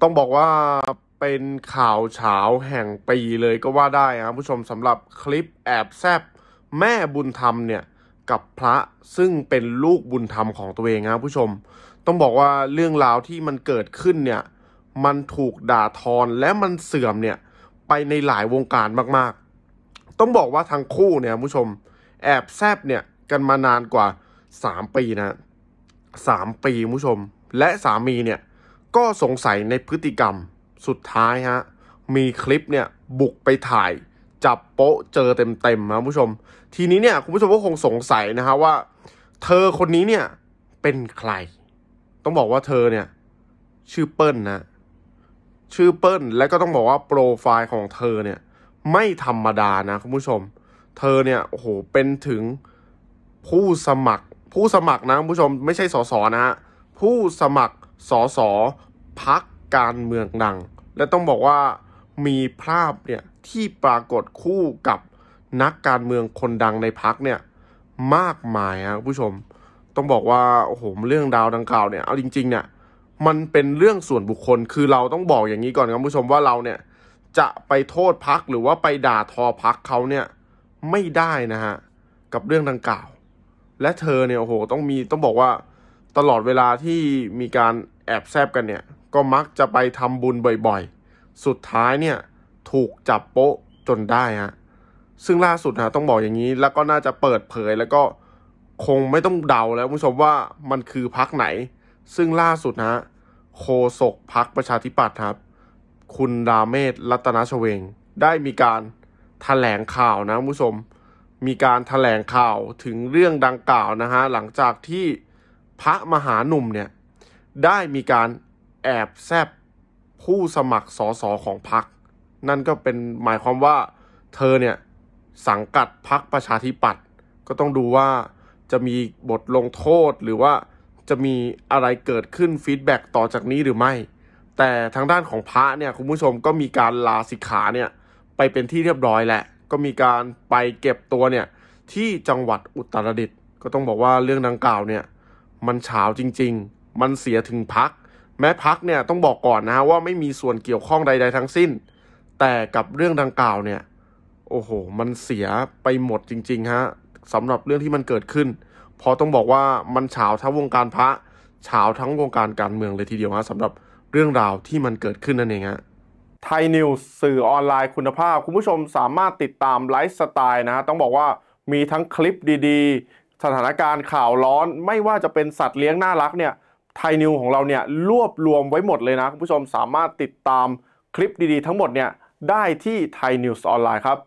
ต้องบอกว่าเป็นข่าวเฉาแห่งปีเลยก็ว่าได้ครับผู้ชมสำหรับคลิปแอบแซบแม่บุญธรรมเนี่ยกับพระซึ่งเป็นลูกบุญธรรมของตัวเองนะผู้ชม ต้องบอกว่าเรื่องราวที่มันเกิดขึ้นเนี่ยมันถูกด่าทอนและมันเสื่อมเนี่ยไปในหลายวงการมากๆ ต้องบอกว่าทั้งคู่เนี่ยผู้ชมแอบแซบเนี่ยกันมานานกว่า 3 ปีนะ3ปีผู้ชมและสามีเนี่ยก็สงสัยในพฤติกรรมสุดท้ายฮะมีคลิปเนี่ยบุกไปถ่ายจับโป๊ะเจอเต็มๆนะผู้ชม ทีนี้เนี่ยคุณผู้ชมก็คงสงสัยนะฮะว่า เธอคนนี้เนี่ยเป็นใคร ต้องบอกว่าเธอเนี่ยชื่อเปิ้ลนะชื่อเปิ้ลและก็ต้องบอกว่าโปรไฟล์ของเธอเนี่ยไม่ธรรมดานะคุณผู้ชมเธอเนี่ยโอ้โหเป็นถึงผู้สมัครผู้สมัครนะคุณผู้ชมไม่ใช่สสนะฮะผู้สมัครสสพักการเมืองดัง และต้องบอกว่ามีภาพเนี่ยที่ปรากฏคู่กับนักการเมืองคนดังในพักเนี่ยมากมายครับผู้ชม ต้องบอกว่าโอ้โหเรื่องดาวดังกล่าวเนี่ยเอาจริงๆเนี่ยมันเป็นเรื่องส่วนบุคคลคือเราต้องบอกอย่างนี้ก่อนครับผู้ชมว่าเราเนี่ยจะไปโทษพักหรือว่าไปด่าทอพักเขาเนี่ยไม่ได้นะฮะกับเรื่องดังกล่าว และเธอเนี่ยโอ้โหต้องมีต้องบอกว่าตลอดเวลาที่มีการแอบแซบกันเนี่ยก็มักจะไปทำบุญบ่อยๆ สุดท้ายเนี่ย ถูกจับโป๊ะ จนได้ฮะ ซึ่งล่าสุดฮะต้องบอกอย่างนี้ แล้วก็น่าจะเปิดเผย แล้วก็คงไม่ต้องเดาแล้วคุณผู้ชมว่ามันคือพักไหน ซึ่งล่าสุดนะโคศกพักประชาธิปัตย์ครับ คุณราเมศรัตนชเวง ได้มีการถแถลงข่าวนะคุณผู้ชม มีการถแถลงข่าวถึงเรื่องดังกล่าวนะฮะหลังจากที่พระมหาหนุ่มเนี่ยได้มีการแอบแซบผู้สมัครสสของพรรค นั่นก็เป็นหมายความว่าเธอเนี่ย สังกัดพรรคประชาธิปัตย์ ก็ต้องดูว่าจะมีบทลงโทษหรือว่าจะมีอะไรเกิดขึ้นฟีดแบ็กต่อจากนี้หรือไม่ แต่ทางด้านของพระเนี่ย คุณผู้ชมก็มีการลาสิกขาเนี่ย ไปเป็นที่เรียบร้อยแหละ ก็มีการไปเก็บตัวเนี่ยที่จังหวัดอุตรดิตถ์ ก็ต้องบอกว่าเรื่องดังกล่าวเนี่ยมันเฉาจริงๆ มันเสียถึงพักแม้พักเนี่ยต้องบอกก่อนนะว่าไม่มีส่วนเกี่ยวข้องใดๆ ทั้งสิ้น แต่กับเรื่องดังกล่าวเนี่ยโอ้โห มันเสียไปหมดจริงๆฮะสำหรับเรื่องที่มันเกิดขึ้นพอต้องบอกว่ามันเฉาทั้งวงการพระเฉาทั้งวงการการเมืองเลยทีเดียวฮะสำหรับเรื่องราวที่มันเกิดขึ้นนั่นเองฮะไทยนิวส์สื่อออนไลน์คุณภาพคุณผู้ชมสามารถติดตามไลฟ์สไตล์นะต้องบอกว่ามีทั้งคลิปดี ๆ สถานการณ์ข่าวร้อนไม่ว่าจะเป็นสัตว์เลี้ยงน่ารักเนี่ยไทยนิวของเราเนี่ย รวบรวมไว้หมดเลยนะ คุณผู้ชมสามารถติดตามคลิปดีๆ ทั้งหมดเนี่ย ได้ที่ไทยนิวส์ออนไลน์ครับ